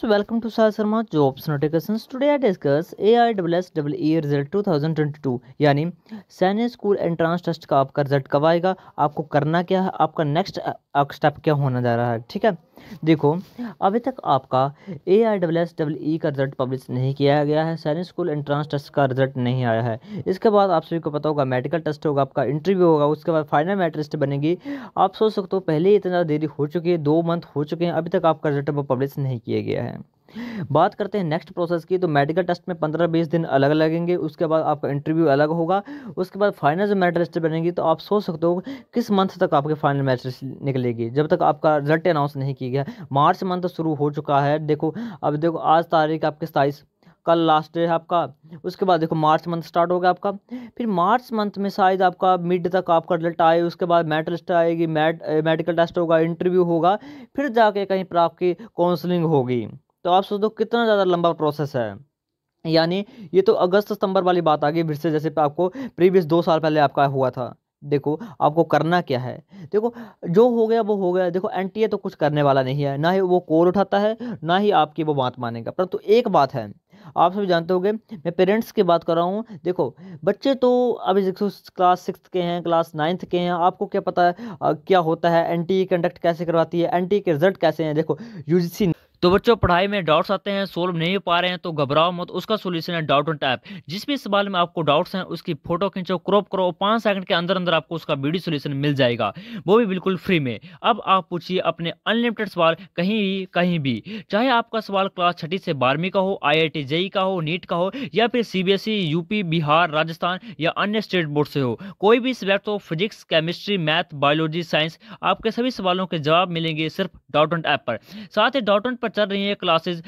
jobs notification today I discuss A I W S discuss E result two यानी सैन्य school entrance test का आपका result कब आएगा आपको करना क्या है आपका नेक्स्ट स्टेप क्या होने जा रहा है ठीक है देखो अभी तक आपका A I double S double E का रिजल्ट पब्लिश नहीं किया गया है सैनिक स्कूल एंट्रांस टेस्ट का रिजल्ट नहीं आया है इसके बाद आप सभी को पता होगा मेडिकल टेस्ट होगा आपका इंटरव्यू होगा उसके बाद फाइनल मेट्रिस्ट बनेगी आप सोच सकते हो पहले ही इतना देरी हो चुकी है दो मंथ हो चुके हैं अभी तक आपका रिजल्ट पब्लिश नहीं किया गया है बात करते हैं नेक्स्ट प्रोसेस की तो मेडिकल टेस्ट में पंद्रह बीस दिन अलग लगेंगे उसके बाद आपका इंटरव्यू अलग होगा उसके बाद फाइनल जो मेरिट लिस्ट बनेगी तो आप सोच सकते हो किस मंथ तक आपके फाइनल मेरिट लिस्ट निकलेगी जब तक आपका रिजल्ट अनाउंस नहीं किया गया मार्च मंथ शुरू हो चुका है देखो अब देखो आज तारीख आपके सताइस कल लास्ट डे है आपका उसके बाद देखो मार्च मंथ स्टार्ट हो गया आपका फिर मार्च मंथ में शायद आपका मिड तक आपका रिजल्ट आए उसके बाद मेट लिस्ट आएगी मेट मेडिकल टेस्ट होगा इंटरव्यू होगा फिर जाके कहीं पर आपकी काउंसलिंग होगी तो आप सोच दो कितना ज़्यादा लंबा प्रोसेस है यानी ये तो अगस्त सितंबर वाली बात आ गई फिर से जैसे आपको प्रीवियस दो साल पहले आपका हुआ था देखो आपको करना क्या है देखो जो हो गया वो हो गया देखो एन तो कुछ करने वाला नहीं है ना ही वो कोर उठाता है ना ही आपकी वो बात मानेगा परंतु तो एक बात है आप सभी जानते होंगे मैं पेरेंट्स की बात कर रहा हूँ देखो बच्चे तो अभी देखो क्लास सिक्स के हैं क्लास नाइन्थ के हैं आपको क्या पता है क्या होता है एन कंडक्ट कैसे करवाती है एन के रिजल्ट कैसे हैं देखो यू तो बच्चों पढ़ाई में डाउट्स आते हैं सोल्व नहीं हो पा रहे हैं तो घबराओ मत उसका सोल्यूशन है डाउट ऑन टैप जिस भी सवाल में आपको डाउट्स हैं उसकी फोटो खींचो क्रॉप करो पाँच सेकंड के अंदर अंदर आपको उसका वीडियो सोल्यूशन मिल जाएगा वो भी बिल्कुल फ्री में अब आप पूछिए अपने अनलिमिटेड सवाल कहीं भी कहीं भी चाहे आपका सवाल क्लास छठी से बारहवीं का हो आई आई जेई का हो नीट का हो या फिर ई यूपी e, बिहार राजस्थान या अन्य स्टेट बोर्ड से हो कोई भी सब्जेक्ट हो physics chemistry math biology science आपके सभी सवालों के जवाब मिलेंगे सिर्फ ऑन ऐप पर साथ ही ऑन पर चल रही है क्लासेज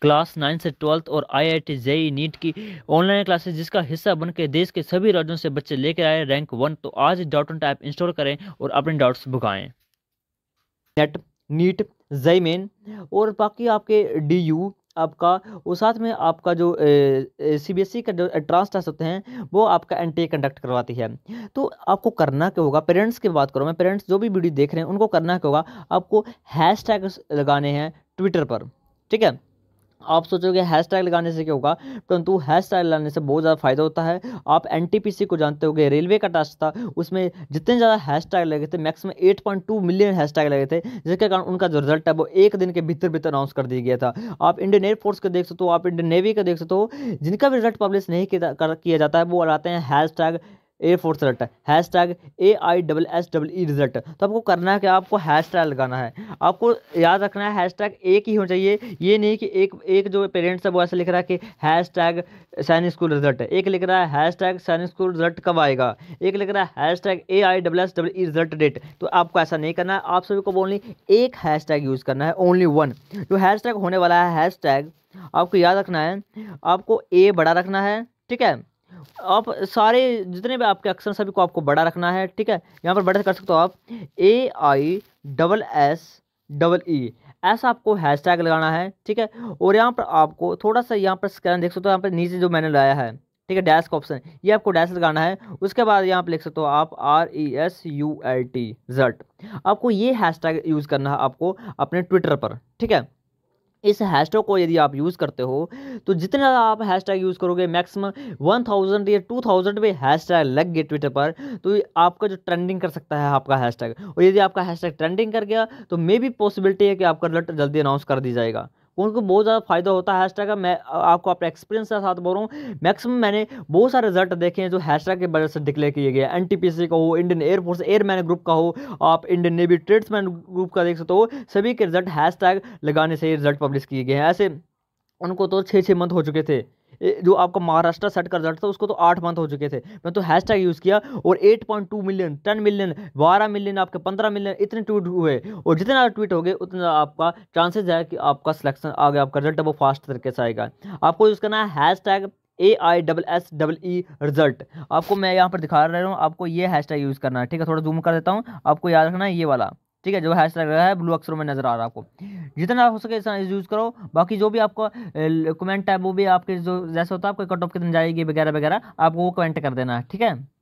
क्लास नाइन से ट्वेल्थ और I I T JEE NEET की ऑनलाइन क्लासेस जिसका हिस्सा बनकर देश के सभी राज्यों से बच्चे लेकर आए रैंक वन तो आज डाउट एंड टाइप इंस्टॉल करें और अपने डाउट्स भुगाएं नेट नीट जई मेन और बाकी आपके डी यू आपका और साथ में आपका जो सी बी एस ई का जो एंट्रांस टेस्ट होते हैं वो आपका एन टी ए कंडक्ट करवाती है तो आपको करना क्या होगा पेरेंट्स की बात करो मैं पेरेंट्स जो भी वीडियो देख रहे हैं उनको करना क्या होगा आपको हैश टैग लगाने हैं ट्विटर पर ठीक है आप सोचोगे हैश टैग लगाने से क्या होगा परंतु हैश टैग लगाने से बहुत ज़्यादा फायदा होता है आप एन को जानते होगे रेलवे का टास्क था उसमें जितने ज़्यादा हैश टैग लगे थे मैक्सिमम 8.2 मिलियन हैश टैग लगे थे जिसके कारण उनका जो रिजल्ट है वो एक दिन के भीतर भीतर अनाउंस कर दिया गया था आप इंडियन एयरफोर्स का देख सकते हो आप इंडियन नेवी का देख सकते हो जिनका भी रिजल्ट पब्लिश नहीं किया जाता है वो लगाते हैं hash tag A fourth result hash tag A I double S double E result तो आपको करना है कि आपको हैश टैग लगाना है आपको याद रखना है हैश टैग एक ही होना चाहिए ये नहीं कि एक एक जो पेरेंट्स है वो ऐसा लिख रहा है कि हैश टैग सैन स्कूल रिजल्ट एक लिख रहा है हैश टैग सैन स्कूल रिजल्ट कब आएगा एक लिख रहा है hash tag A I double S double E result date तो आपको ऐसा नहीं करना है आप सभी को ओनली एक हैश टैग यूज़ करना है ओनली वन जो हैश टैग होने वाला है हैश टैग आपको याद रखना है आपको ए बड़ा रखना है ठीक है आप सारे जितने भी आपके अक्षर सभी को आपको बड़ा रखना है ठीक है यहाँ पर बड़े कर सकते हो आप A I double S double E ऐसा आपको हैश टैग लगाना है ठीक है और यहाँ पर आपको थोड़ा सा यहाँ पर स्कैन देख सकते हो यहाँ पर नीचे जो मैंने लाया है ठीक है डैश का ऑप्शन ये आपको डैश लगाना है उसके बाद यहाँ पर लिख सकते हो आप R E S U L T जट आपको ये हैशटैग यूज़ करना है आपको अपने ट्विटर पर ठीक है इस हैशटैग को यदि आप यूज़ करते हो तो जितना आप हैशटैग यूज़ करोगे मैक्सिमम वन थाउजेंड या टू थाउजेंड पे हैशटैग लग गए ट्विटर पर तो आपका जो ट्रेंडिंग कर सकता है आपका हैशटैग और यदि आपका हैशटैग ट्रेंडिंग कर गया तो मे भी पॉसिबिलिटी है कि आपका रिजल्ट जल्दी अनाउंस कर दी जाएगा उनको बहुत ज़्यादा फायदा होता है हैशटैग का मैं आपको अपने एक्सपीरियंस के साथ बोल रहा हूँ मैक्सिमम मैंने बहुत सारे रिजल्ट देखे हैं जो हैशटैग के वजह से डिक्लेयर किए गए एन टी का हो इंडियन एयरफोर्स एयरमैन ग्रुप का हो आप इंडियन नेवी ट्रेड्समैन ग्रुप का देख सकते हो सभी के रिजल्ट हैश लगाने से रिजल्ट पब्लिश किए गए हैं ऐसे उनको तो छः छः मंथ हो चुके थे जो आपका महाराष्ट्र सेट का रिजल्ट था उसको तो आठ मंथ हो चुके थे मैं तो हैश यूज़ किया और eight point two million ten million बारह मिलियन आपके पंद्रह मिलियन इतने ट्वीट हुए और जितने ज़्यादा ट्वीट हो गए उतना आपका चांसेस है कि आपका सिलेक्शन गया आपका रिजल्ट वो फास्ट तरीके से आएगा आपको यूज़ करना है hash tag A I double S double E result आपको मैं यहाँ पर दिखा रहा हूँ आपको ये हैश टैग यूज़ करना है ठीक है थोड़ा जूम कर देता हूँ आपको याद रखना है ये वाला ठीक है जो हैश लग रहा है ब्लू अक्षरों में नजर आ रहा है आपको जितना हो सके इतना यूज़ करो बाकी जो भी आपको कमेंट है वो भी आपके जो जैसे होता है आपको कट ऑफ कितनी जाएगी वगैरह वगैरह आपको वो कमेंट कर देना है ठीक है